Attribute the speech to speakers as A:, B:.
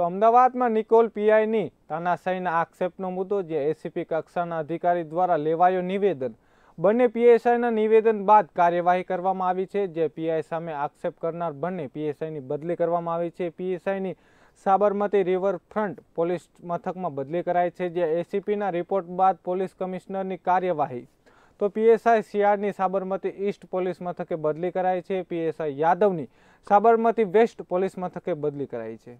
A: તો અમદાવાદમાં નિકોલ પીઆઈની તાનાશાહીના આક્ષેપનો મુદ્દો જે એસીપી કક્ષાના અધિકારી દ્વારા લેવાયો નિવેદન બંને પીએસઆઈના નિવેદન બાદ કાર્યવાહી કરવામાં આવી છે જે પીઆઈ સામે આક્ષેપ કરનાર બંને પીએસઆઈની બદલી કરવામાં આવી છે પીએસઆઈની સાબરમતી રિવરફ્રન્ટ પોલીસ મથકમાં બદલી કરાઈ છે જે એસીપીના રિપોર્ટ બાદ પોલીસ કમિશનરની કાર્યવાહી તો પીએસઆઈ શિયાળની સાબરમતી ઈસ્ટ પોલીસ મથકે બદલી કરાઈ છે પીએસઆઈ યાદવની સાબરમતી વેસ્ટ પોલીસ મથકે બદલી કરાઈ છે